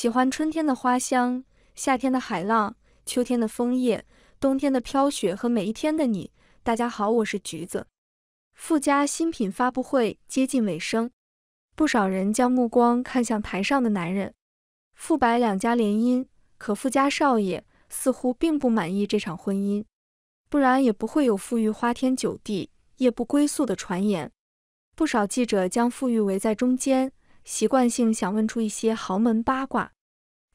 喜欢春天的花香，夏天的海浪，秋天的枫叶，冬天的飘雪和每一天的你。大家好，我是橘子。富家新品发布会接近尾声，不少人将目光看向台上的男人。富白两家联姻，可富家少爷似乎并不满意这场婚姻，不然也不会有富玉花天酒地、夜不归宿的传言。不少记者将富玉围在中间，习惯性想问出一些豪门八卦。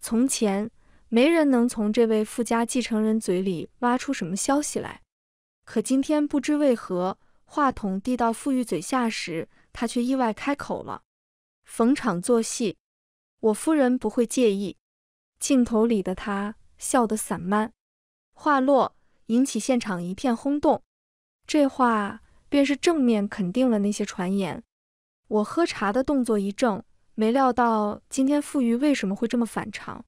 从前，没人能从这位富家继承人嘴里挖出什么消息来。可今天，不知为何，话筒递到富裕嘴下时，他却意外开口了：“逢场作戏，我夫人不会介意。”镜头里的他笑得散漫，话落，引起现场一片轰动。这话便是正面肯定了那些传言。我喝茶的动作一怔。没料到今天傅余为什么会这么反常，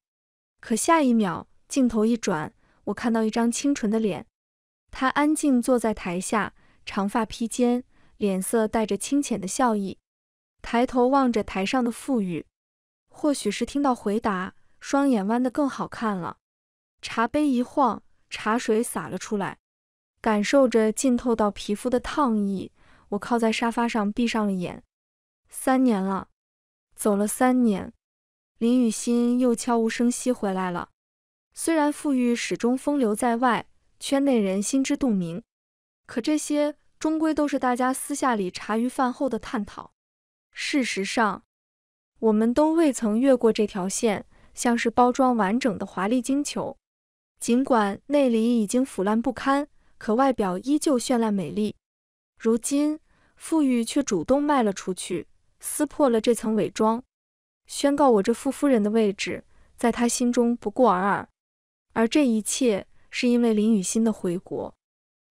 可下一秒镜头一转，我看到一张清纯的脸，他安静坐在台下，长发披肩，脸色带着清浅的笑意，抬头望着台上的傅余，或许是听到回答，双眼弯得更好看了。茶杯一晃，茶水洒了出来，感受着浸透到皮肤的烫意，我靠在沙发上闭上了眼。三年了。走了三年，林雨欣又悄无声息回来了。虽然傅玉始终风流在外，圈内人心知肚明，可这些终归都是大家私下里茶余饭后的探讨。事实上，我们都未曾越过这条线，像是包装完整的华丽金球，尽管内里已经腐烂不堪，可外表依旧绚烂美丽。如今，傅玉却主动卖了出去。撕破了这层伪装，宣告我这傅夫人的位置在他心中不过尔尔。而这一切是因为林雨欣的回国。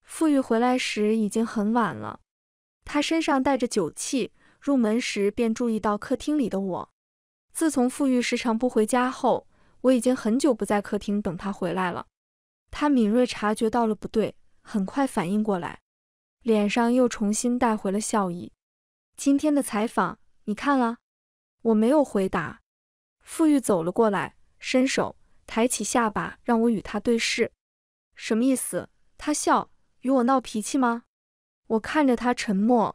傅玉回来时已经很晚了，他身上带着酒气，入门时便注意到客厅里的我。自从傅玉时常不回家后，我已经很久不在客厅等他回来了。他敏锐察觉到了不对，很快反应过来，脸上又重新带回了笑意。今天的采访你看了？我没有回答。傅玉走了过来，伸手抬起下巴，让我与他对视。什么意思？他笑，与我闹脾气吗？我看着他，沉默。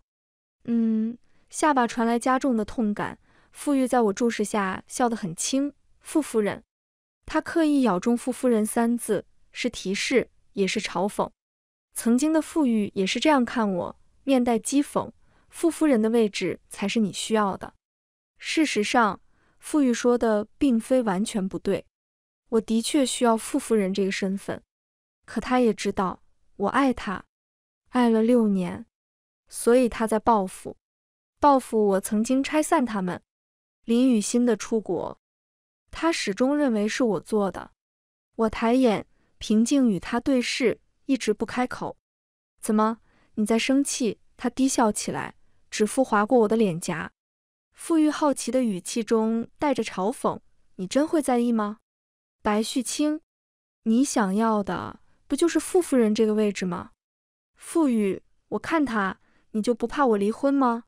嗯，下巴传来加重的痛感。傅玉在我注视下笑得很轻。傅夫人，他刻意咬中“傅夫人”三字，是提示，也是嘲讽。曾经的傅玉也是这样看我，面带讥讽。傅夫人的位置才是你需要的。事实上，傅玉说的并非完全不对。我的确需要傅夫人这个身份，可他也知道我爱他，爱了六年，所以他在报复，报复我曾经拆散他们。林雨欣的出国，他始终认为是我做的。我抬眼，平静与他对视，一直不开口。怎么，你在生气？他低笑起来。指腹划过我的脸颊，傅玉好奇的语气中带着嘲讽：“你真会在意吗？”白旭清，你想要的不就是傅夫人这个位置吗？傅玉，我看他，你就不怕我离婚吗？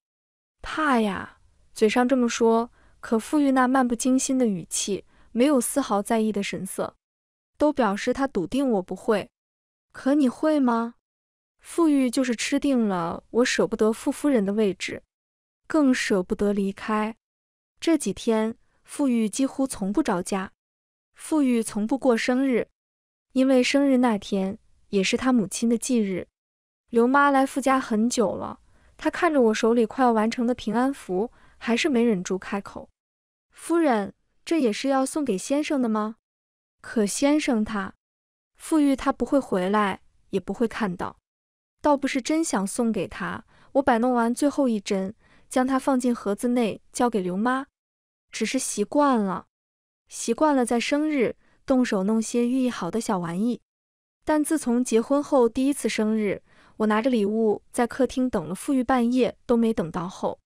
怕呀，嘴上这么说，可傅玉那漫不经心的语气，没有丝毫在意的神色，都表示他笃定我不会。可你会吗？富裕就是吃定了我，舍不得傅夫人的位置，更舍不得离开。这几天，傅玉几乎从不着家。傅玉从不过生日，因为生日那天也是他母亲的忌日。刘妈来傅家很久了，她看着我手里快要完成的平安符，还是没忍住开口：“夫人，这也是要送给先生的吗？可先生他，傅玉他不会回来，也不会看到。”倒不是真想送给他，我摆弄完最后一针，将它放进盒子内，交给刘妈。只是习惯了，习惯了在生日动手弄些寓意好的小玩意。但自从结婚后第一次生日，我拿着礼物在客厅等了富裕半夜都没等到后，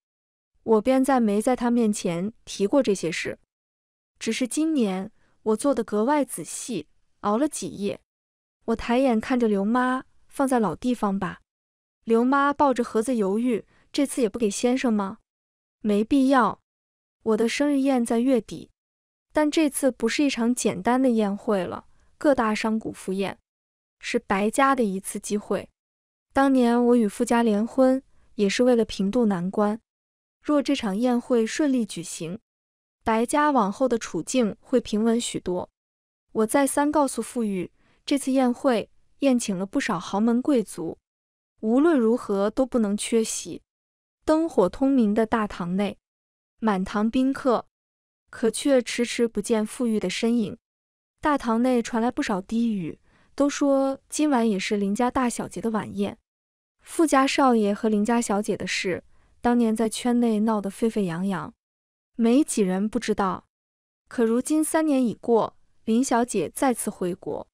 我便再没在他面前提过这些事。只是今年我做的格外仔细，熬了几夜。我抬眼看着刘妈。放在老地方吧。刘妈抱着盒子犹豫，这次也不给先生吗？没必要。我的生日宴在月底，但这次不是一场简单的宴会了。各大商贾赴宴，是白家的一次机会。当年我与傅家联婚，也是为了平渡难关。若这场宴会顺利举行，白家往后的处境会平稳许多。我再三告诉傅玉，这次宴会。宴请了不少豪门贵族，无论如何都不能缺席。灯火通明的大堂内，满堂宾客，可却迟迟不见富裕的身影。大堂内传来不少低语，都说今晚也是林家大小姐的晚宴。富家少爷和林家小姐的事，当年在圈内闹得沸沸扬扬，没几人不知道。可如今三年已过，林小姐再次回国。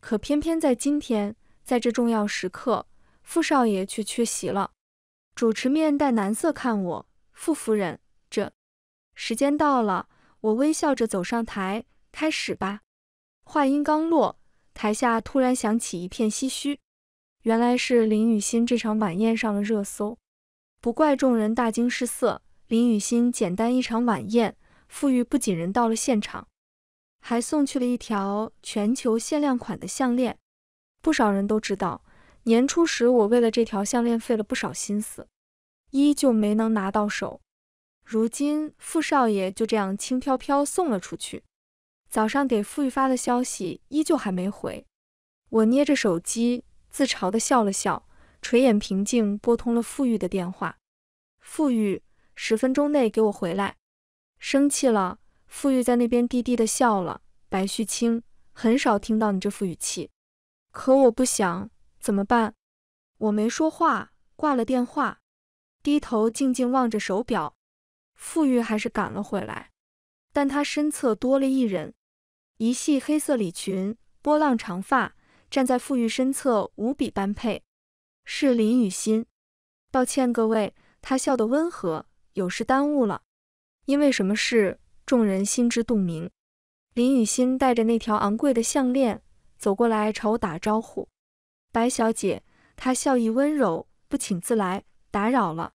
可偏偏在今天，在这重要时刻，傅少爷却缺席了。主持面带难色看我，傅夫人，这时间到了，我微笑着走上台，开始吧。话音刚落，台下突然响起一片唏嘘。原来是林雨欣这场晚宴上了热搜，不怪众人大惊失色。林雨欣简单一场晚宴，富裕不仅人到了现场。还送去了一条全球限量款的项链，不少人都知道。年初时，我为了这条项链费了不少心思，依旧没能拿到手。如今，傅少爷就这样轻飘飘送了出去。早上给傅玉发的消息依旧还没回，我捏着手机，自嘲地笑了笑，垂眼平静拨通了傅玉的电话。傅玉，十分钟内给我回来，生气了。傅玉在那边低低的笑了。白旭青很少听到你这副语气，可我不想，怎么办？我没说话，挂了电话，低头静静望着手表。傅玉还是赶了回来，但他身侧多了一人，一袭黑色礼裙，波浪长发，站在傅玉身侧，无比般配，是林雨欣。抱歉各位，她笑得温和，有事耽误了。因为什么事？众人心知肚明，林雨欣带着那条昂贵的项链走过来，朝我打招呼：“白小姐，她笑意温柔，不请自来，打扰了。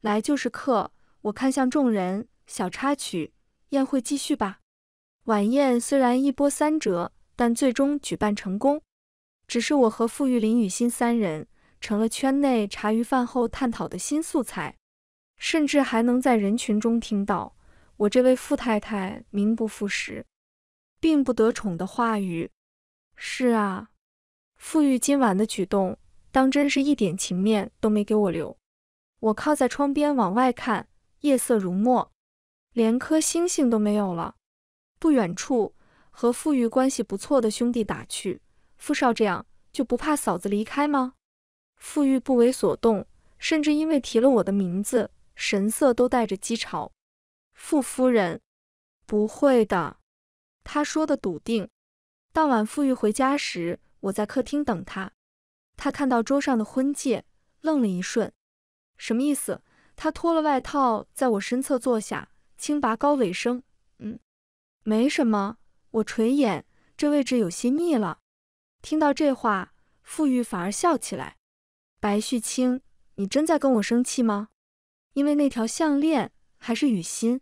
来就是客。”我看向众人，小插曲，宴会继续吧。晚宴虽然一波三折，但最终举办成功。只是我和傅玉、林雨欣三人成了圈内茶余饭后探讨的新素材，甚至还能在人群中听到。我这位傅太太名不副实，并不得宠的话语。是啊，傅玉今晚的举动，当真是一点情面都没给我留。我靠在窗边往外看，夜色如墨，连颗星星都没有了。不远处，和傅玉关系不错的兄弟打趣：“傅少这样，就不怕嫂子离开吗？”傅玉不为所动，甚至因为提了我的名字，神色都带着讥嘲。傅夫人，不会的，他说的笃定。当晚傅玉回家时，我在客厅等他。他看到桌上的婚戒，愣了一瞬。什么意思？他脱了外套，在我身侧坐下，轻拔高尾声。嗯，没什么。我垂眼，这位置有些腻了。听到这话，傅玉反而笑起来。白旭清，你真在跟我生气吗？因为那条项链，还是雨欣。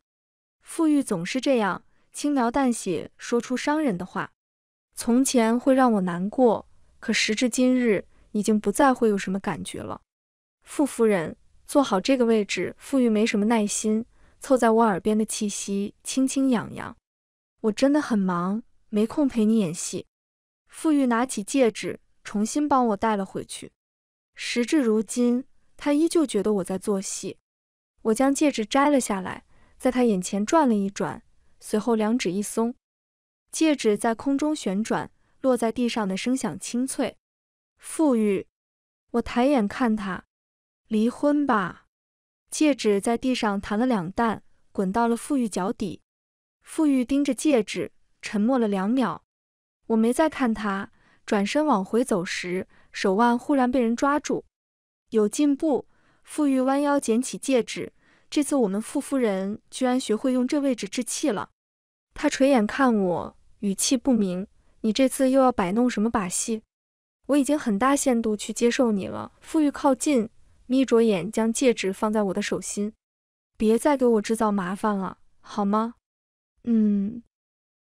傅玉总是这样轻描淡写说出伤人的话。从前会让我难过，可时至今日，已经不再会有什么感觉了。傅夫人，坐好这个位置。傅玉没什么耐心，凑在我耳边的气息轻轻痒痒。我真的很忙，没空陪你演戏。傅玉拿起戒指，重新帮我戴了回去。时至如今，他依旧觉得我在做戏。我将戒指摘了下来。在他眼前转了一转，随后两指一松，戒指在空中旋转，落在地上的声响清脆。富裕，我抬眼看他，离婚吧。戒指在地上弹了两弹，滚到了富裕脚底。富裕盯着戒指，沉默了两秒。我没再看他，转身往回走时，手腕忽然被人抓住。有进步。富裕弯腰捡起戒指。这次我们傅夫人居然学会用这位置置气了。她垂眼看我，语气不明：“你这次又要摆弄什么把戏？”我已经很大限度去接受你了。傅玉靠近，眯着眼将戒指放在我的手心：“别再给我制造麻烦了，好吗？”嗯。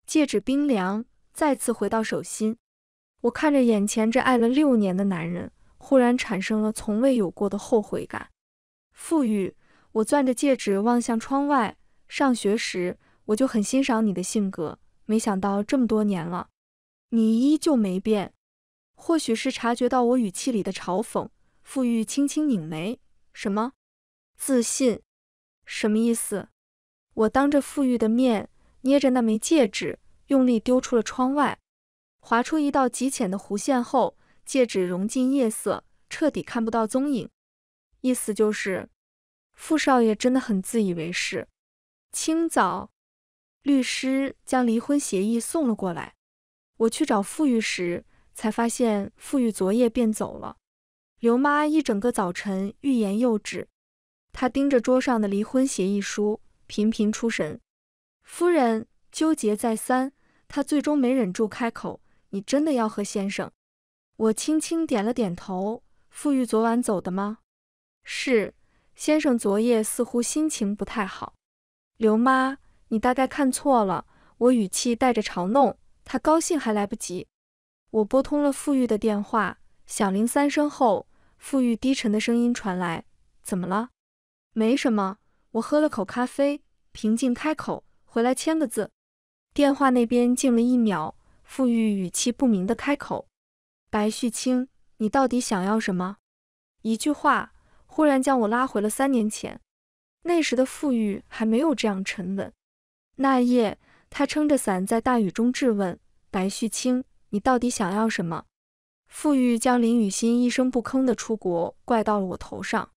戒指冰凉，再次回到手心。我看着眼前这爱了六年的男人，忽然产生了从未有过的后悔感。傅玉。我攥着戒指望向窗外。上学时我就很欣赏你的性格，没想到这么多年了，你依旧没变。或许是察觉到我语气里的嘲讽，傅玉轻轻拧眉：“什么？自信？什么意思？”我当着傅玉的面捏着那枚戒指，用力丢出了窗外，划出一道极浅的弧线后，戒指融进夜色，彻底看不到踪影。意思就是。傅少爷真的很自以为是。清早，律师将离婚协议送了过来。我去找傅玉时，才发现傅玉昨夜便走了。刘妈一整个早晨欲言又止，她盯着桌上的离婚协议书，频频出神。夫人纠结再三，她最终没忍住开口：“你真的要和先生？”我轻轻点了点头。傅玉昨晚走的吗？是。先生昨夜似乎心情不太好。刘妈，你大概看错了。我语气带着嘲弄，他高兴还来不及。我拨通了傅玉的电话，响铃三声后，傅玉低沉的声音传来：“怎么了？”“没什么。”我喝了口咖啡，平静开口：“回来签个字。”电话那边静了一秒，傅玉语气不明的开口：“白旭清，你到底想要什么？”一句话。忽然将我拉回了三年前，那时的傅玉还没有这样沉稳。那夜，他撑着伞在大雨中质问白旭清：“你到底想要什么？”傅玉将林雨欣一声不吭的出国怪到了我头上。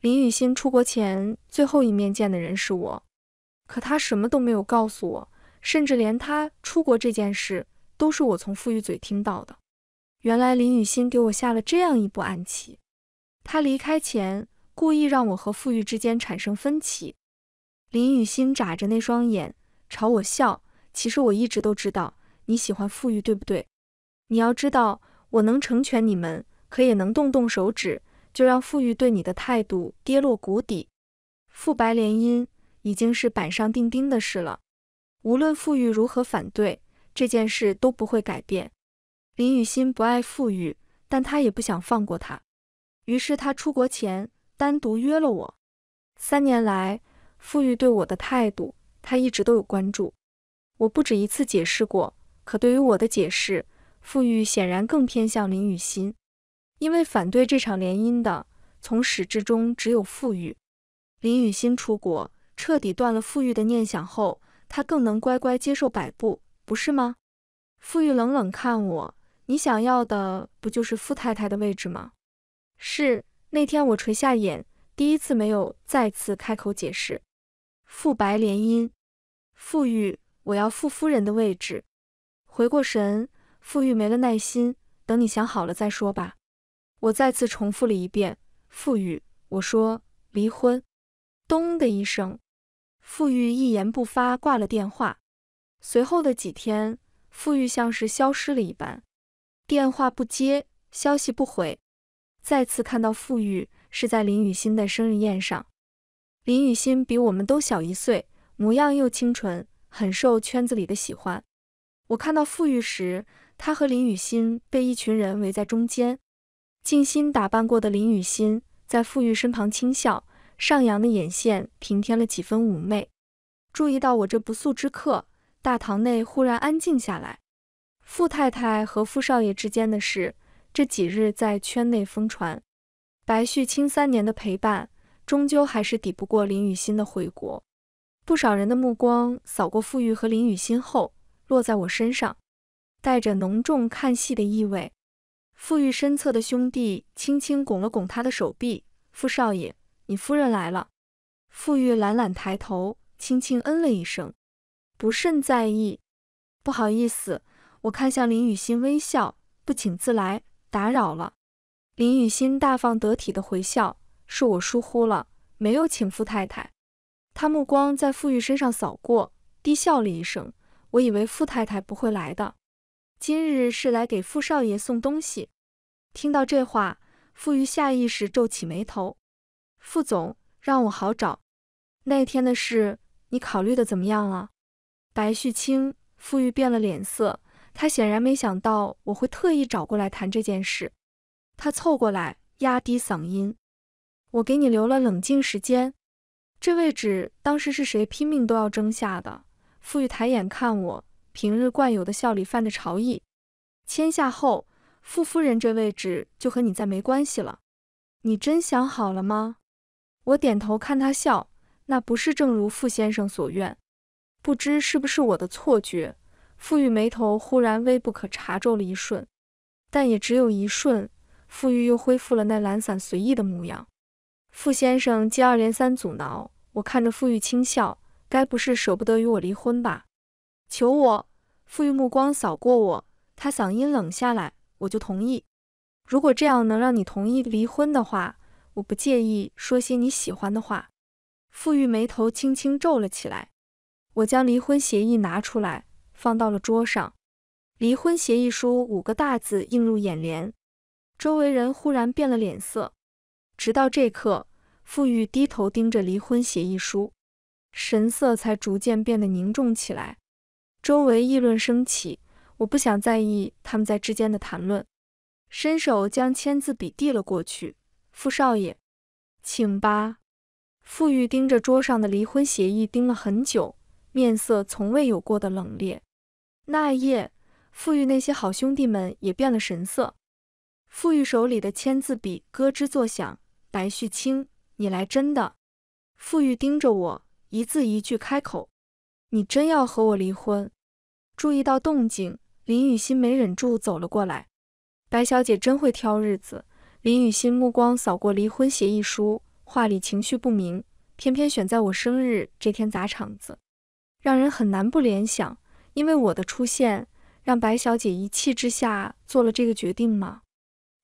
林雨欣出国前最后一面见的人是我，可他什么都没有告诉我，甚至连他出国这件事都是我从傅玉嘴听到的。原来林雨欣给我下了这样一步暗棋。他离开前故意让我和傅玉之间产生分歧。林雨欣眨着那双眼朝我笑。其实我一直都知道你喜欢傅玉，对不对？你要知道，我能成全你们，可也能动动手指就让傅玉对你的态度跌落谷底。傅白联姻已经是板上钉钉的事了，无论傅玉如何反对，这件事都不会改变。林雨欣不爱傅玉，但她也不想放过他。于是他出国前单独约了我。三年来，傅玉对我的态度，他一直都有关注。我不止一次解释过，可对于我的解释，傅玉显然更偏向林雨欣。因为反对这场联姻的，从始至终只有傅玉。林雨欣出国，彻底断了傅玉的念想后，他更能乖乖接受摆布，不是吗？傅玉冷冷看我：“你想要的不就是傅太太的位置吗？”是那天，我垂下眼，第一次没有再次开口解释。傅白联姻，傅玉，我要傅夫人的位置。回过神，傅玉没了耐心，等你想好了再说吧。我再次重复了一遍，傅玉，我说离婚。咚的一声，傅玉一言不发，挂了电话。随后的几天，傅玉像是消失了一般，电话不接，消息不回。再次看到傅玉是在林雨欣的生日宴上。林雨欣比我们都小一岁，模样又清纯，很受圈子里的喜欢。我看到傅玉时，他和林雨欣被一群人围在中间，精心打扮过的林雨欣在傅玉身旁轻笑，上扬的眼线平添了几分妩媚。注意到我这不速之客，大堂内忽然安静下来。傅太太和傅少爷之间的事。这几日在圈内疯传，白旭清三年的陪伴终究还是抵不过林雨欣的回国。不少人的目光扫过傅玉和林雨欣后，落在我身上，带着浓重看戏的意味。傅玉身侧的兄弟轻轻拱了拱他的手臂：“傅少爷，你夫人来了。”傅玉懒懒抬头，轻轻嗯了一声，不甚在意。不好意思，我看向林雨欣微笑，不请自来。打扰了，林雨欣大方得体的回笑，是我疏忽了，没有请傅太太。她目光在傅玉身上扫过，低笑了一声。我以为傅太太不会来的，今日是来给傅少爷送东西。听到这话，傅玉下意识皱起眉头。傅总让我好找，那天的事你考虑的怎么样了？白旭清，傅玉变了脸色。他显然没想到我会特意找过来谈这件事。他凑过来，压低嗓音：“我给你留了冷静时间。这位置当时是谁拼命都要争下的？”傅玉抬眼看我，平日惯有的笑里泛着潮意。签下后，傅夫人这位置就和你再没关系了。你真想好了吗？我点头看他笑，那不是正如傅先生所愿？不知是不是我的错觉？傅玉眉头忽然微不可察皱了一瞬，但也只有一瞬，傅玉又恢复了那懒散随意的模样。傅先生接二连三阻挠，我看着傅玉轻笑，该不是舍不得与我离婚吧？求我！傅玉目光扫过我，他嗓音冷下来，我就同意。如果这样能让你同意离婚的话，我不介意说些你喜欢的话。傅玉眉头轻轻皱了起来，我将离婚协议拿出来。放到了桌上，离婚协议书五个大字映入眼帘，周围人忽然变了脸色。直到这刻，傅玉低头盯着离婚协议书，神色才逐渐变得凝重起来。周围议论升起，我不想在意他们在之间的谈论，伸手将签字笔递了过去。傅少爷，请吧。傅玉盯着桌上的离婚协议盯了很久，面色从未有过的冷冽。那夜，傅玉那些好兄弟们也变了神色。傅玉手里的签字笔咯吱作响。白旭清，你来真的？傅玉盯着我，一字一句开口：“你真要和我离婚？”注意到动静，林雨欣没忍住走了过来。白小姐真会挑日子。林雨欣目光扫过离婚协议书，话里情绪不明，偏偏选在我生日这天砸场子，让人很难不联想。因为我的出现，让白小姐一气之下做了这个决定吗？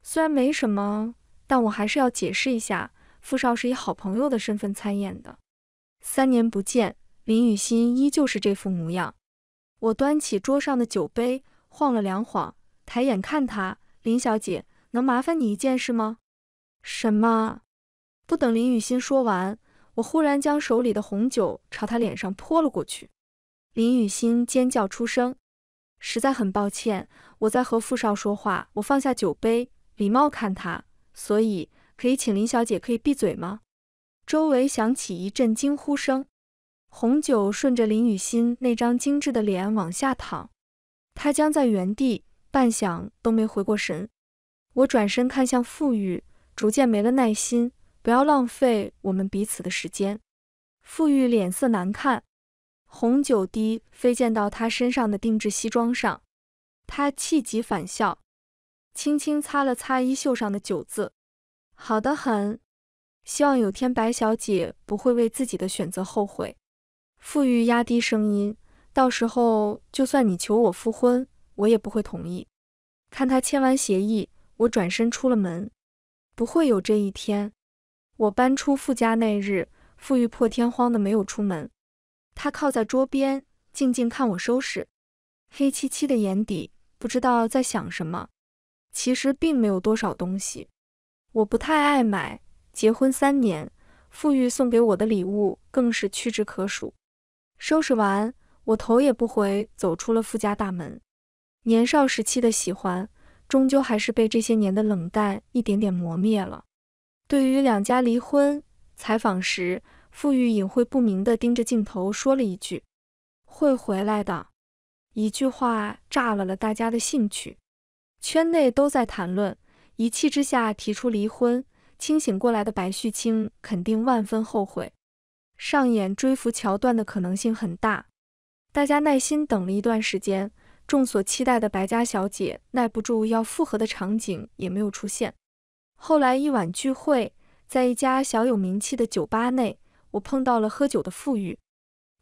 虽然没什么，但我还是要解释一下，傅少是以好朋友的身份参演的。三年不见，林雨欣依旧是这副模样。我端起桌上的酒杯，晃了两晃，抬眼看他，林小姐，能麻烦你一件事吗？什么？不等林雨欣说完，我忽然将手里的红酒朝她脸上泼了过去。林雨欣尖叫出声，实在很抱歉，我在和傅少说话。我放下酒杯，礼貌看他，所以可以请林小姐可以闭嘴吗？周围响起一阵惊呼声，红酒顺着林雨欣那张精致的脸往下淌，她僵在原地，半晌都没回过神。我转身看向傅玉，逐渐没了耐心，不要浪费我们彼此的时间。傅玉脸色难看。红酒滴飞溅到他身上的定制西装上，他气急反笑，轻轻擦了擦衣袖上的酒渍。好的很，希望有天白小姐不会为自己的选择后悔。傅玉压低声音，到时候就算你求我复婚，我也不会同意。看他签完协议，我转身出了门。不会有这一天。我搬出傅家那日，傅玉破天荒的没有出门。他靠在桌边，静静看我收拾，黑漆漆的眼底不知道在想什么。其实并没有多少东西，我不太爱买。结婚三年，傅玉送给我的礼物更是屈指可数。收拾完，我头也不回走出了傅家大门。年少时期的喜欢，终究还是被这些年的冷淡一点点磨灭了。对于两家离婚，采访时。傅玉隐晦不明地盯着镜头，说了一句：“会回来的。”一句话炸了了大家的兴趣，圈内都在谈论。一气之下提出离婚，清醒过来的白旭清肯定万分后悔，上演追夫桥段的可能性很大。大家耐心等了一段时间，众所期待的白家小姐耐不住要复合的场景也没有出现。后来，一晚聚会在一家小有名气的酒吧内。我碰到了喝酒的傅玉，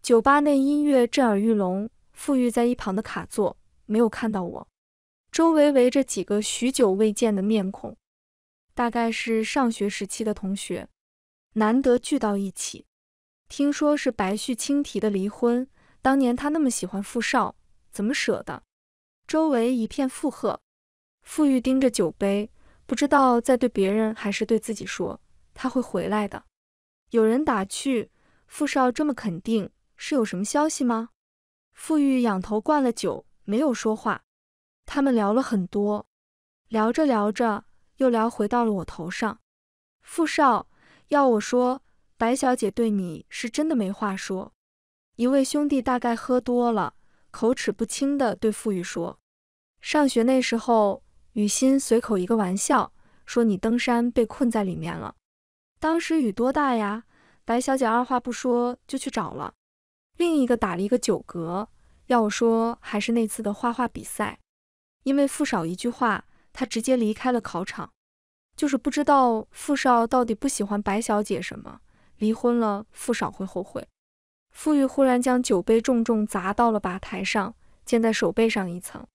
酒吧内音乐震耳欲聋，傅玉在一旁的卡座没有看到我，周围围着几个许久未见的面孔，大概是上学时期的同学，难得聚到一起。听说是白旭青提的离婚，当年他那么喜欢傅少，怎么舍得？周围一片附和，傅玉盯着酒杯，不知道在对别人还是对自己说，他会回来的。有人打趣：“傅少这么肯定，是有什么消息吗？”傅玉仰头灌了酒，没有说话。他们聊了很多，聊着聊着，又聊回到了我头上。傅少，要我说，白小姐对你是真的没话说。一位兄弟大概喝多了，口齿不清地对傅玉说：“上学那时候，雨欣随口一个玩笑，说你登山被困在里面了。”当时雨多大呀！白小姐二话不说就去找了另一个，打了一个酒嗝。要我说，还是那次的画画比赛，因为傅少一句话，他直接离开了考场。就是不知道傅少到底不喜欢白小姐什么。离婚了，傅少会后悔。傅玉忽然将酒杯重重砸到了吧台上，溅在手背上一层。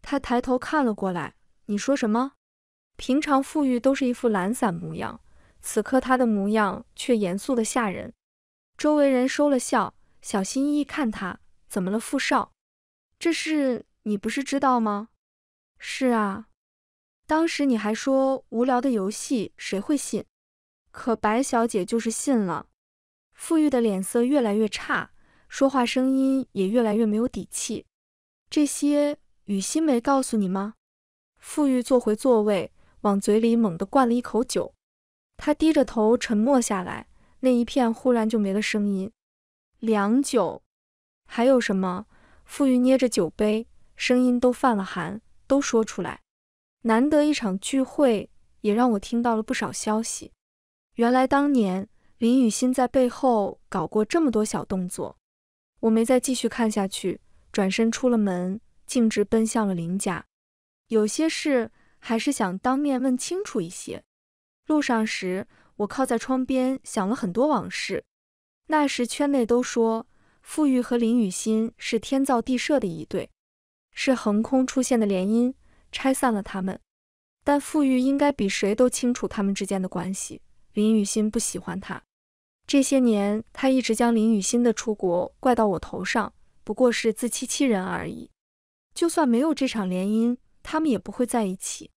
他抬头看了过来，你说什么？平常傅玉都是一副懒散模样。此刻他的模样却严肃的吓人，周围人收了笑，小心翼翼看他。怎么了，傅少？这事你不是知道吗？是啊，当时你还说无聊的游戏，谁会信？可白小姐就是信了。傅玉的脸色越来越差，说话声音也越来越没有底气。这些雨欣没告诉你吗？傅玉坐回座位，往嘴里猛地灌了一口酒。他低着头，沉默下来，那一片忽然就没了声音。良久，还有什么？傅玉捏着酒杯，声音都泛了寒，都说出来。难得一场聚会，也让我听到了不少消息。原来当年林雨欣在背后搞过这么多小动作。我没再继续看下去，转身出了门，径直奔向了林家。有些事还是想当面问清楚一些。路上时，我靠在窗边想了很多往事。那时圈内都说傅玉和林雨欣是天造地设的一对，是横空出现的联姻拆散了他们。但傅玉应该比谁都清楚他们之间的关系。林雨欣不喜欢他，这些年他一直将林雨欣的出国怪到我头上，不过是自欺欺人而已。就算没有这场联姻，他们也不会在一起。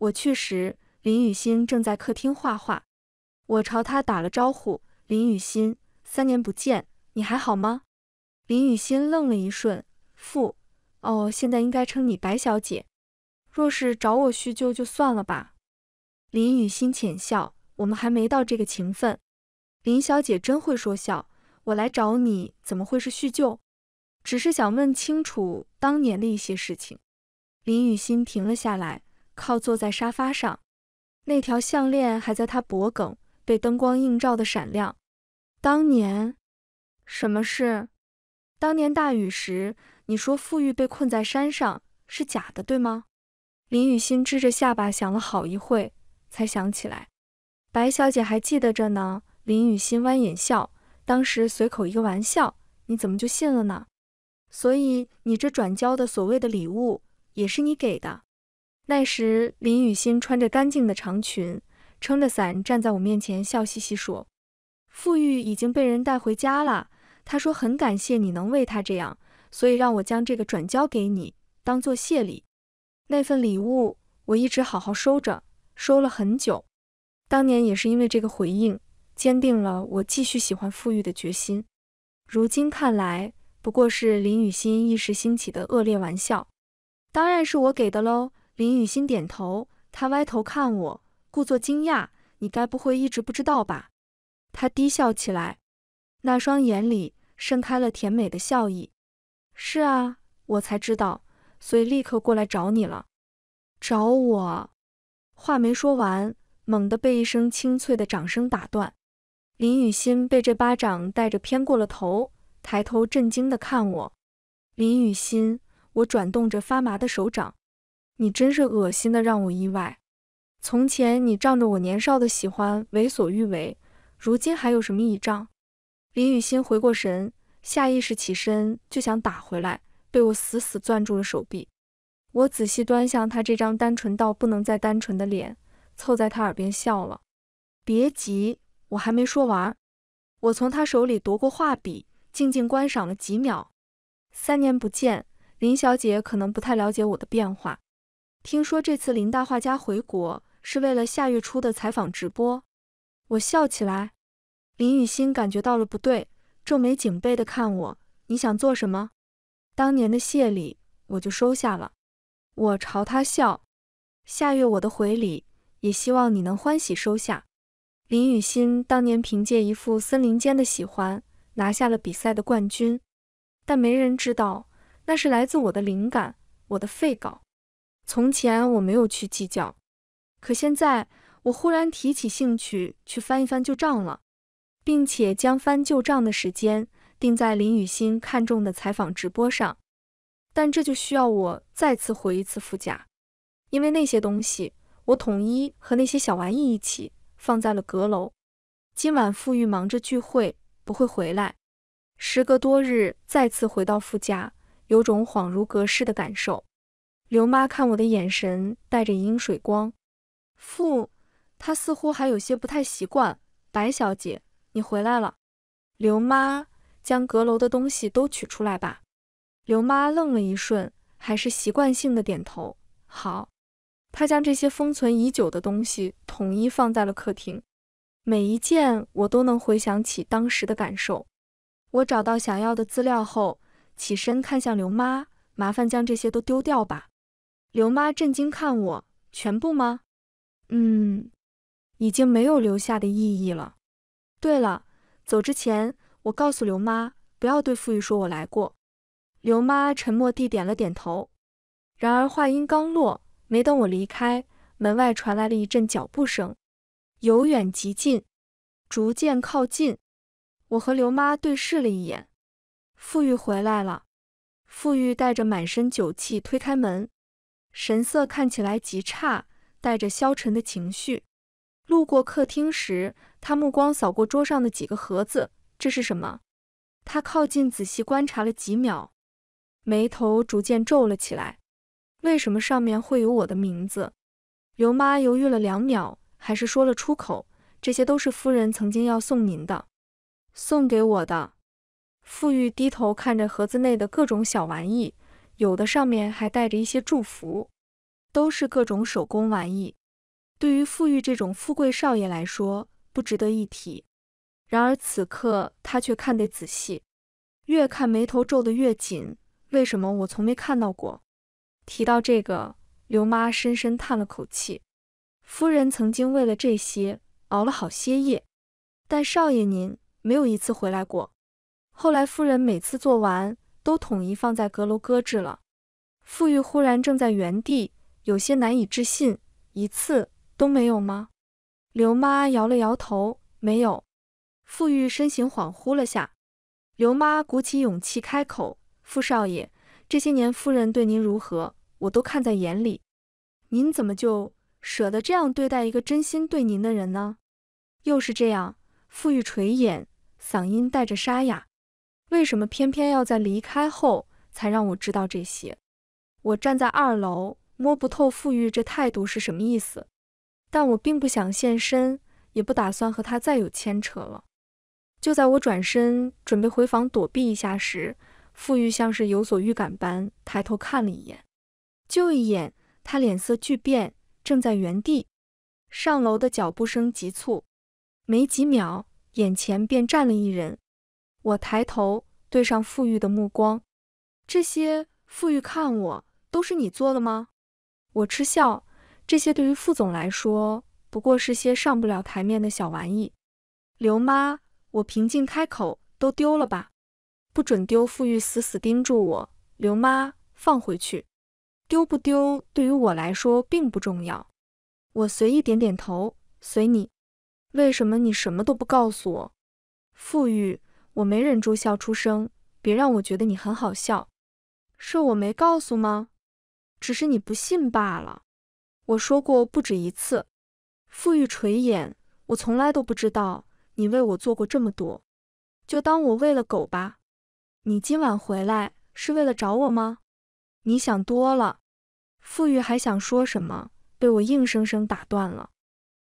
我去时。林雨欣正在客厅画画，我朝她打了招呼：“林雨欣，三年不见，你还好吗？”林雨欣愣了一瞬，傅，哦，现在应该称你白小姐。若是找我叙旧，就算了吧。林雨欣浅笑：“我们还没到这个情分。”林小姐真会说笑，我来找你怎么会是叙旧？只是想问清楚当年的一些事情。林雨欣停了下来，靠坐在沙发上。那条项链还在他脖颈，被灯光映照的闪亮。当年什么事？当年大雨时，你说傅玉被困在山上是假的，对吗？林雨欣支着下巴想了好一会，才想起来。白小姐还记得着呢。林雨欣弯眼笑，当时随口一个玩笑，你怎么就信了呢？所以你这转交的所谓的礼物，也是你给的？那时，林雨欣穿着干净的长裙，撑着伞站在我面前，笑嘻嘻说：“傅玉已经被人带回家了。”她说：“很感谢你能为他这样，所以让我将这个转交给你，当做谢礼。”那份礼物我一直好好收着，收了很久。当年也是因为这个回应，坚定了我继续喜欢傅玉的决心。如今看来，不过是林雨欣一时兴起的恶劣玩笑。当然是我给的喽。林雨欣点头，她歪头看我，故作惊讶：“你该不会一直不知道吧？”她低笑起来，那双眼里盛开了甜美的笑意。“是啊，我才知道，所以立刻过来找你了。”找我？话没说完，猛地被一声清脆的掌声打断。林雨欣被这巴掌带着偏过了头，抬头震惊地看我。林雨欣，我转动着发麻的手掌。你真是恶心的，让我意外。从前你仗着我年少的喜欢为所欲为，如今还有什么依仗？林雨欣回过神，下意识起身就想打回来，被我死死攥住了手臂。我仔细端详她这张单纯到不能再单纯的脸，凑在她耳边笑了。别急，我还没说完。我从她手里夺过画笔，静静观赏了几秒。三年不见，林小姐可能不太了解我的变化。听说这次林大画家回国是为了下月初的采访直播，我笑起来。林雨欣感觉到了不对，皱眉警备的看我：“你想做什么？”当年的谢礼我就收下了。我朝他笑：“下月我的回礼，也希望你能欢喜收下。”林雨欣当年凭借一副森林间的喜欢拿下了比赛的冠军，但没人知道那是来自我的灵感，我的废稿。从前我没有去计较，可现在我忽然提起兴趣去翻一翻旧账了，并且将翻旧账的时间定在林雨欣看中的采访直播上。但这就需要我再次回一次傅家，因为那些东西我统一和那些小玩意一起放在了阁楼。今晚傅玉忙着聚会，不会回来。时隔多日，再次回到傅家，有种恍如隔世的感受。刘妈看我的眼神带着莹莹水光，父，他似乎还有些不太习惯。白小姐，你回来了。刘妈，将阁楼的东西都取出来吧。刘妈愣了一瞬，还是习惯性的点头。好。她将这些封存已久的东西统一放在了客厅，每一件我都能回想起当时的感受。我找到想要的资料后，起身看向刘妈，麻烦将这些都丢掉吧。刘妈震惊看我，全部吗？嗯，已经没有留下的意义了。对了，走之前我告诉刘妈，不要对傅玉说我来过。刘妈沉默地点了点头。然而话音刚落，没等我离开，门外传来了一阵脚步声，由远及近，逐渐靠近。我和刘妈对视了一眼，傅玉回来了。傅玉带着满身酒气推开门。神色看起来极差，带着消沉的情绪。路过客厅时，他目光扫过桌上的几个盒子，这是什么？他靠近，仔细观察了几秒，眉头逐渐皱了起来。为什么上面会有我的名字？刘妈犹豫了两秒，还是说了出口：“这些都是夫人曾经要送您的，送给我的。”傅玉低头看着盒子内的各种小玩意。有的上面还带着一些祝福，都是各种手工玩意。对于富裕这种富贵少爷来说，不值得一提。然而此刻他却看得仔细，越看眉头皱得越紧。为什么我从没看到过？提到这个，刘妈深深叹了口气。夫人曾经为了这些熬了好些夜，但少爷您没有一次回来过。后来夫人每次做完。都统一放在阁楼搁置了。傅玉忽然怔在原地，有些难以置信：“一次都没有吗？”刘妈摇了摇头：“没有。”傅玉身形恍惚了下。刘妈鼓起勇气开口：“傅少爷，这些年夫人对您如何，我都看在眼里。您怎么就舍得这样对待一个真心对您的人呢？”又是这样。傅玉垂眼，嗓音带着沙哑。为什么偏偏要在离开后才让我知道这些？我站在二楼，摸不透傅玉这态度是什么意思。但我并不想现身，也不打算和他再有牵扯了。就在我转身准备回房躲避一下时，傅玉像是有所预感般抬头看了一眼，就一眼，他脸色剧变，正在原地上楼的脚步声急促，没几秒，眼前便站了一人。我抬头对上傅玉的目光，这些傅玉看我，都是你做的吗？我嗤笑，这些对于傅总来说，不过是些上不了台面的小玩意。刘妈，我平静开口，都丢了吧，不准丢。傅玉死死盯住我，刘妈放回去，丢不丢对于我来说并不重要。我随意点点头，随你。为什么你什么都不告诉我，傅玉？我没忍住笑出声，别让我觉得你很好笑。是我没告诉吗？只是你不信罢了。我说过不止一次。傅玉垂眼，我从来都不知道你为我做过这么多，就当我喂了狗吧。你今晚回来是为了找我吗？你想多了。傅玉还想说什么，被我硬生生打断了。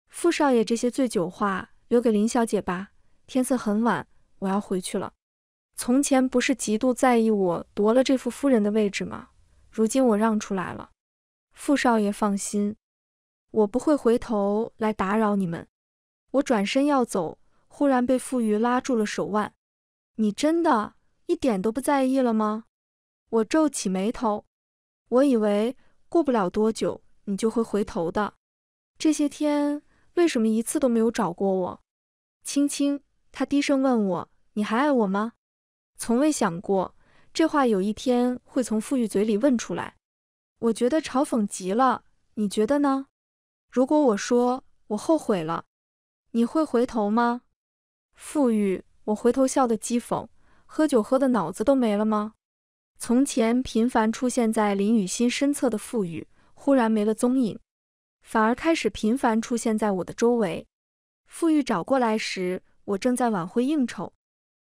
傅少爷这些醉酒话留给林小姐吧。天色很晚。我要回去了。从前不是极度在意我夺了这副夫人的位置吗？如今我让出来了，傅少爷放心，我不会回头来打扰你们。我转身要走，忽然被傅瑜拉住了手腕。你真的一点都不在意了吗？我皱起眉头。我以为过不了多久你就会回头的。这些天为什么一次都没有找过我，青青？他低声问我：“你还爱我吗？”从未想过这话有一天会从富裕嘴里问出来。我觉得嘲讽极了，你觉得呢？如果我说我后悔了，你会回头吗？富裕，我回头笑的讥讽，喝酒喝的脑子都没了吗？从前频繁出现在林雨欣身侧的富裕忽然没了踪影，反而开始频繁出现在我的周围。富裕找过来时。我正在晚会应酬，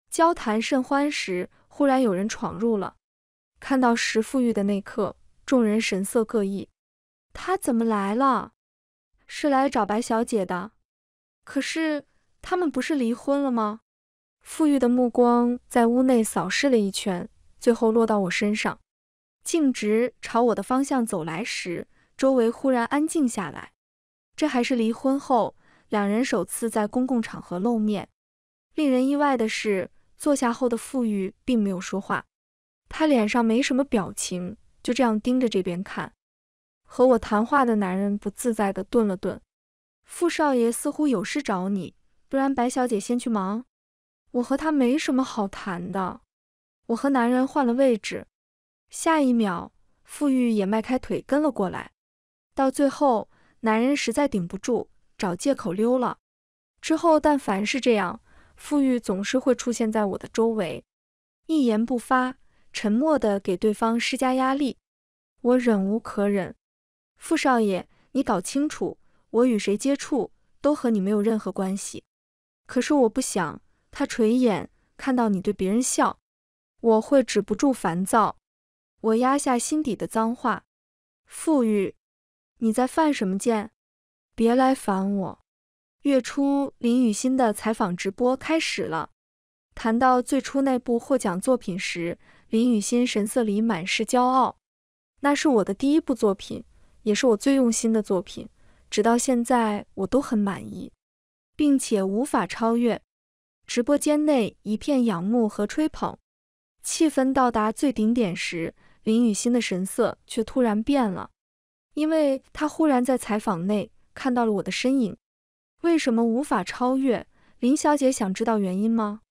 交谈甚欢时，忽然有人闯入了。看到石富裕的那刻，众人神色各异。他怎么来了？是来找白小姐的。可是他们不是离婚了吗？富裕的目光在屋内扫视了一圈，最后落到我身上，径直朝我的方向走来时，周围忽然安静下来。这还是离婚后。两人首次在公共场合露面，令人意外的是，坐下后的傅玉并没有说话，他脸上没什么表情，就这样盯着这边看。和我谈话的男人不自在地顿了顿，傅少爷似乎有事找你，不然白小姐先去忙。我和他没什么好谈的。我和男人换了位置，下一秒，傅玉也迈开腿跟了过来。到最后，男人实在顶不住。找借口溜了。之后，但凡是这样，傅玉总是会出现在我的周围，一言不发，沉默的给对方施加压力。我忍无可忍，傅少爷，你搞清楚，我与谁接触都和你没有任何关系。可是我不想他垂眼看到你对别人笑，我会止不住烦躁。我压下心底的脏话，傅玉，你在犯什么贱？别来烦我。月初，林雨欣的采访直播开始了。谈到最初那部获奖作品时，林雨欣神色里满是骄傲：“那是我的第一部作品，也是我最用心的作品。直到现在，我都很满意，并且无法超越。”直播间内一片仰慕和吹捧，气氛到达最顶点时，林雨欣的神色却突然变了，因为她忽然在采访内。看到了我的身影，为什么无法超越？林小姐想知道原因吗？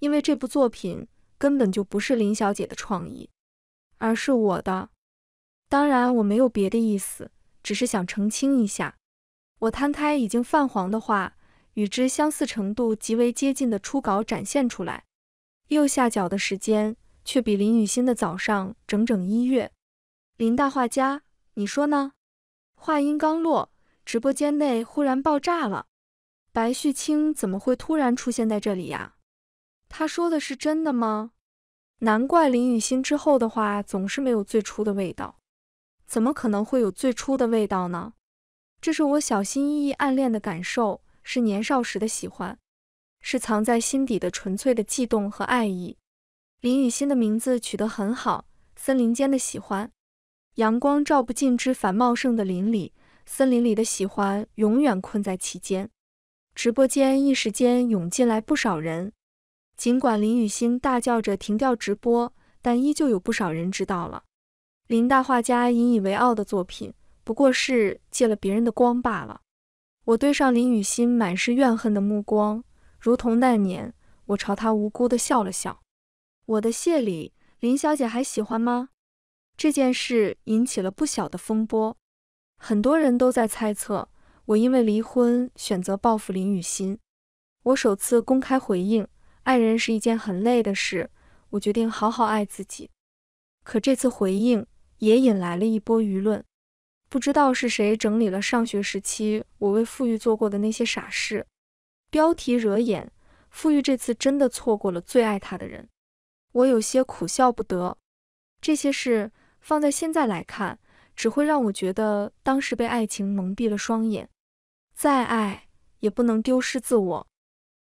因为这部作品根本就不是林小姐的创意，而是我的。当然我没有别的意思，只是想澄清一下。我摊开已经泛黄的画，与之相似程度极为接近的初稿展现出来，右下角的时间却比林雨欣的早上整整一月。林大画家，你说呢？话音刚落。直播间内忽然爆炸了，白旭清怎么会突然出现在这里呀？他说的是真的吗？难怪林雨欣之后的话总是没有最初的味道，怎么可能会有最初的味道呢？这是我小心翼翼暗恋的感受，是年少时的喜欢，是藏在心底的纯粹的悸动和爱意。林雨欣的名字取得很好，森林间的喜欢，阳光照不进之繁茂盛的林里。森林里的喜欢永远困在其间。直播间一时间涌进来不少人，尽管林雨欣大叫着停掉直播，但依旧有不少人知道了林大画家引以为傲的作品不过是借了别人的光罢了。我对上林雨欣满是怨恨的目光，如同那年我朝她无辜的笑了笑。我的谢礼，林小姐还喜欢吗？这件事引起了不小的风波。很多人都在猜测，我因为离婚选择报复林雨欣。我首次公开回应，爱人是一件很累的事，我决定好好爱自己。可这次回应也引来了一波舆论。不知道是谁整理了上学时期我为富裕做过的那些傻事。标题惹眼，富裕这次真的错过了最爱他的人，我有些苦笑不得。这些事放在现在来看。只会让我觉得当时被爱情蒙蔽了双眼，再爱也不能丢失自我。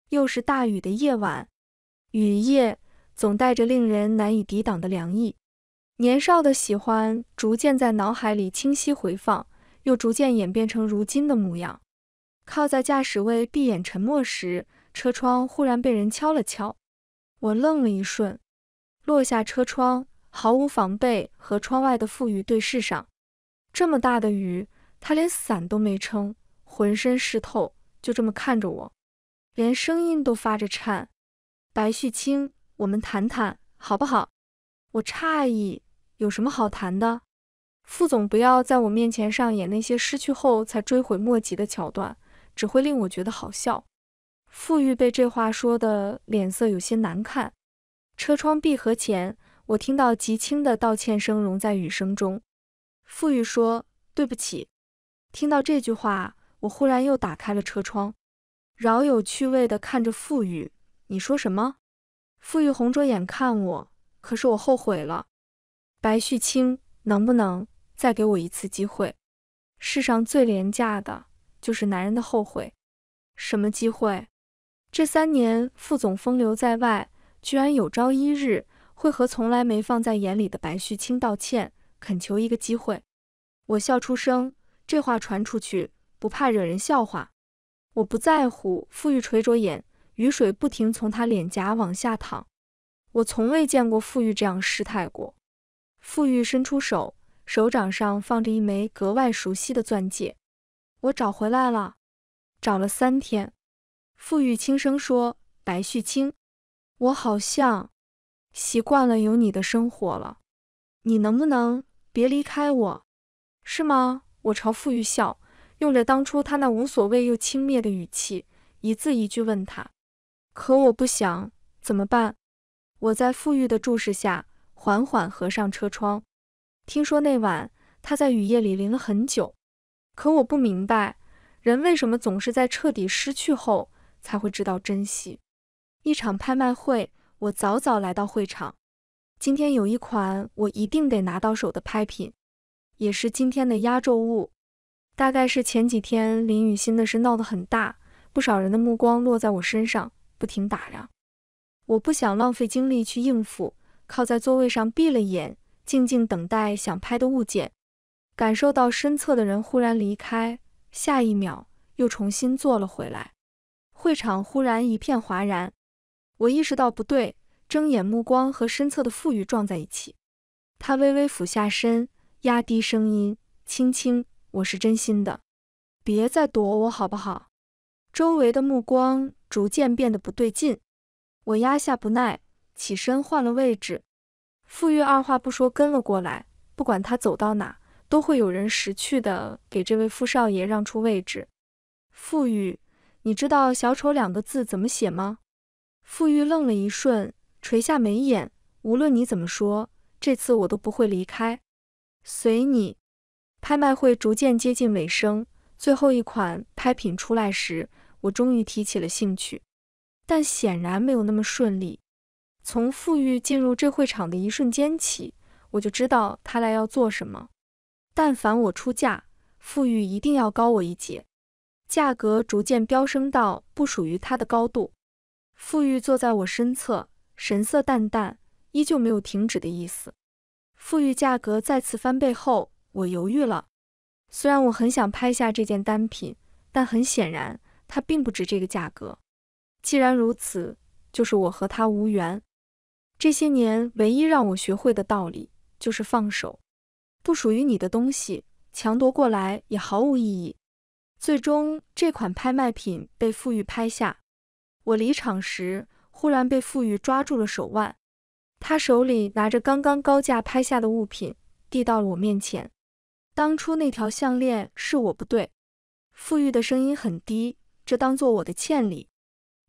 又是大雨的夜晚，雨夜总带着令人难以抵挡的凉意。年少的喜欢逐渐在脑海里清晰回放，又逐渐演变成如今的模样。靠在驾驶位，闭眼沉默时，车窗忽然被人敲了敲，我愣了一瞬，落下车窗，毫无防备和窗外的富余对视上。这么大的雨，他连伞都没撑，浑身湿透，就这么看着我，连声音都发着颤。白旭清，我们谈谈好不好？我诧异，有什么好谈的？傅总，不要在我面前上演那些失去后才追悔莫及的桥段，只会令我觉得好笑。傅玉被这话说得脸色有些难看。车窗闭合前，我听到极轻的道歉声，融在雨声中。傅玉说：“对不起。”听到这句话，我忽然又打开了车窗，饶有趣味地看着傅玉。“你说什么？”傅玉红着眼看我，可是我后悔了。白旭清，能不能再给我一次机会？世上最廉价的就是男人的后悔。什么机会？这三年，副总风流在外，居然有朝一日会和从来没放在眼里的白旭清道歉？恳求一个机会，我笑出声。这话传出去，不怕惹人笑话。我不在乎。傅玉垂着眼，雨水不停从他脸颊往下淌。我从未见过傅玉这样失态过。傅玉伸出手，手掌上放着一枚格外熟悉的钻戒。我找回来了，找了三天。傅玉轻声说：“白旭清，我好像习惯了有你的生活了。你能不能？”别离开我，是吗？我朝傅玉笑，用着当初他那无所谓又轻蔑的语气，一字一句问他。可我不想，怎么办？我在傅玉的注视下，缓缓合上车窗。听说那晚他在雨夜里淋了很久，可我不明白，人为什么总是在彻底失去后才会知道珍惜。一场拍卖会，我早早来到会场。今天有一款我一定得拿到手的拍品，也是今天的压轴物。大概是前几天林雨欣的事闹得很大，不少人的目光落在我身上，不停打量。我不想浪费精力去应付，靠在座位上闭了眼，静静等待想拍的物件。感受到身侧的人忽然离开，下一秒又重新坐了回来，会场忽然一片哗然。我意识到不对。睁眼，目光和身侧的傅玉撞在一起，他微微俯下身，压低声音，青青，我是真心的，别再躲我，好不好？”周围的目光逐渐变得不对劲。我压下不耐，起身换了位置。傅玉二话不说跟了过来，不管他走到哪，都会有人识趣的给这位傅少爷让出位置。傅玉，你知道“小丑”两个字怎么写吗？傅玉愣了一瞬。垂下眉眼，无论你怎么说，这次我都不会离开。随你。拍卖会逐渐接近尾声，最后一款拍品出来时，我终于提起了兴趣，但显然没有那么顺利。从富玉进入这会场的一瞬间起，我就知道他来要做什么。但凡我出价，富玉一定要高我一截，价格逐渐飙升到不属于他的高度。富玉坐在我身侧。神色淡淡，依旧没有停止的意思。富裕价格再次翻倍后，我犹豫了。虽然我很想拍下这件单品，但很显然它并不值这个价格。既然如此，就是我和它无缘。这些年唯一让我学会的道理，就是放手。不属于你的东西，强夺过来也毫无意义。最终，这款拍卖品被富裕拍下。我离场时。忽然被傅玉抓住了手腕，他手里拿着刚刚高价拍下的物品，递到了我面前。当初那条项链是我不对，傅玉的声音很低，这当做我的歉礼。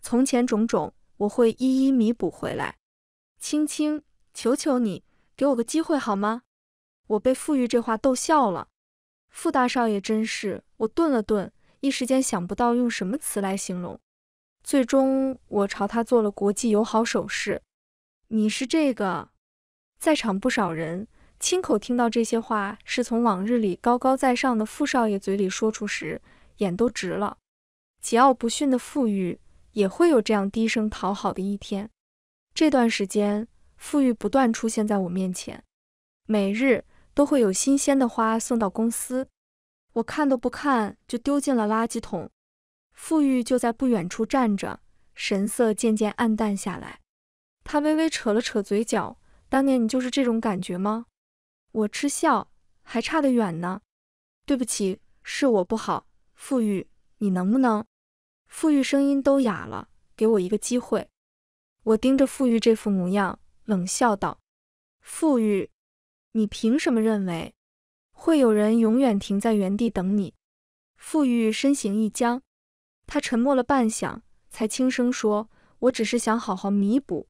从前种种，我会一一弥补回来。青青，求求你，给我个机会好吗？我被傅玉这话逗笑了。傅大少爷真是……我顿了顿，一时间想不到用什么词来形容。最终，我朝他做了国际友好手势。你是这个？在场不少人亲口听到这些话是从往日里高高在上的傅少爷嘴里说出时，眼都直了。桀骜不驯的傅玉也会有这样低声讨好的一天。这段时间，傅玉不断出现在我面前，每日都会有新鲜的花送到公司，我看都不看就丢进了垃圾桶。傅玉就在不远处站着，神色渐渐暗淡下来。他微微扯了扯嘴角：“当年你就是这种感觉吗？”我嗤笑：“还差得远呢。”对不起，是我不好。傅玉，你能不能……傅玉声音都哑了：“给我一个机会。”我盯着傅玉这副模样，冷笑道：“傅玉，你凭什么认为会有人永远停在原地等你？”傅玉身形一僵。他沉默了半晌，才轻声说：“我只是想好好弥补。”“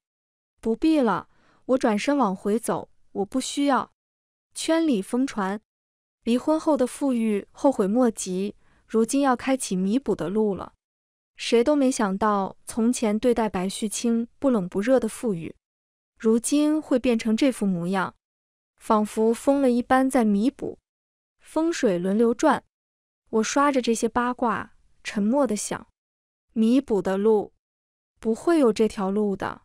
不必了。”我转身往回走，“我不需要。”圈里疯传，离婚后的傅玉后悔莫及，如今要开启弥补的路了。谁都没想到，从前对待白旭清不冷不热的傅玉，如今会变成这副模样，仿佛疯了一般在弥补。风水轮流转，我刷着这些八卦。沉默的想，弥补的路，不会有这条路的，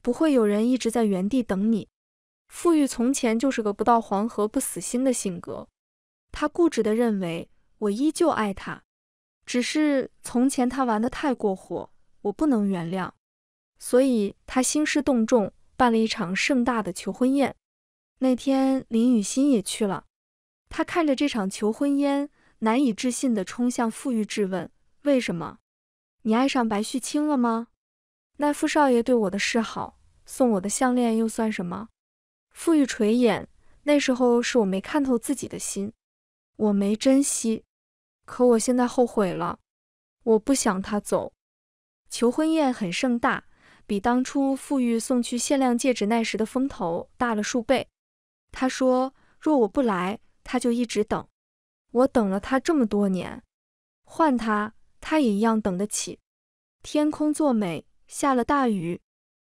不会有人一直在原地等你。傅玉从前就是个不到黄河不死心的性格，他固执的认为我依旧爱他，只是从前他玩的太过火，我不能原谅，所以他兴师动众办了一场盛大的求婚宴。那天林雨欣也去了，他看着这场求婚宴。难以置信地冲向傅玉质问：“为什么？你爱上白旭清了吗？”那傅少爷对我的示好，送我的项链又算什么？傅玉垂眼，那时候是我没看透自己的心，我没珍惜，可我现在后悔了。我不想他走。求婚宴很盛大，比当初傅玉送去限量戒指那时的风头大了数倍。他说：“若我不来，他就一直等。”我等了他这么多年，换他，他也一样等得起。天空作美，下了大雨，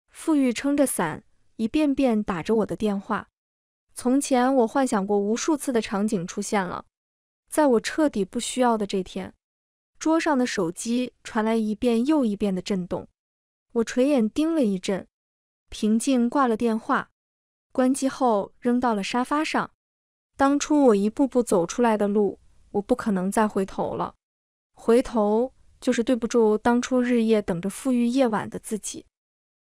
富裕撑着伞，一遍遍打着我的电话。从前我幻想过无数次的场景出现了，在我彻底不需要的这天，桌上的手机传来一遍又一遍的震动。我垂眼盯了一阵，平静挂了电话，关机后扔到了沙发上。当初我一步步走出来的路，我不可能再回头了。回头就是对不住当初日夜等着富裕夜晚的自己。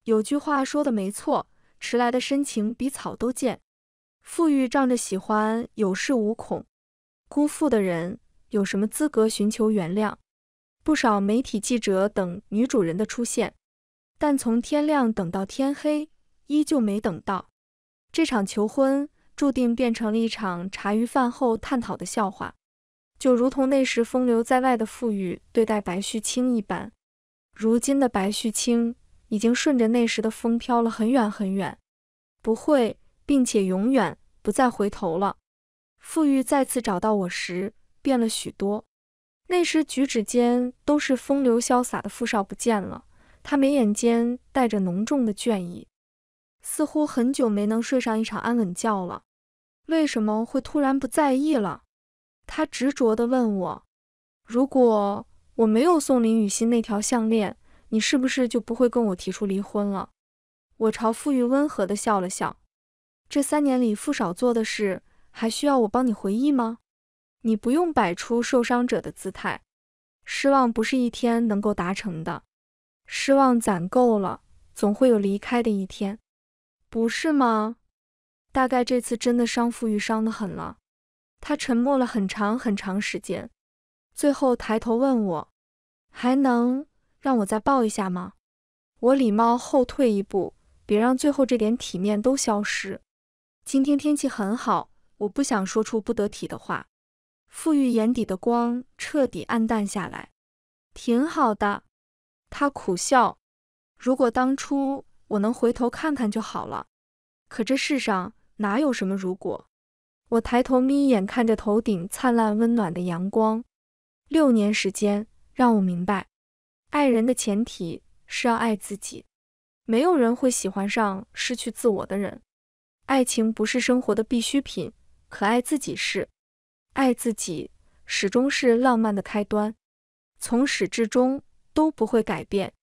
有句话说的没错，迟来的深情比草都贱。富裕仗着喜欢有恃无恐，辜负的人有什么资格寻求原谅？不少媒体记者等女主人的出现，但从天亮等到天黑，依旧没等到这场求婚。注定变成了一场茶余饭后探讨的笑话，就如同那时风流在外的傅宇对待白旭青一般。如今的白旭青已经顺着那时的风飘了很远很远，不会，并且永远不再回头了。傅玉再次找到我时，变了许多。那时举止间都是风流潇洒的傅少不见了，他眉眼间带着浓重的倦意，似乎很久没能睡上一场安稳觉了。为什么会突然不在意了？他执着地问我：“如果我没有送林雨欣那条项链，你是不是就不会跟我提出离婚了？”我朝傅玉温和地笑了笑。这三年里，傅少做的事，还需要我帮你回忆吗？你不用摆出受伤者的姿态。失望不是一天能够达成的，失望攒够了，总会有离开的一天，不是吗？大概这次真的伤傅玉伤的很了，他沉默了很长很长时间，最后抬头问我：“还能让我再抱一下吗？”我礼貌后退一步，别让最后这点体面都消失。今天天气很好，我不想说出不得体的话。傅玉眼底的光彻底暗淡下来。挺好的，他苦笑。如果当初我能回头看看就好了，可这世上。哪有什么如果？我抬头眯眼看着头顶灿烂温暖的阳光。六年时间让我明白，爱人的前提是要爱自己。没有人会喜欢上失去自我的人。爱情不是生活的必需品，可爱自己是。爱自己始终是浪漫的开端，从始至终都不会改变。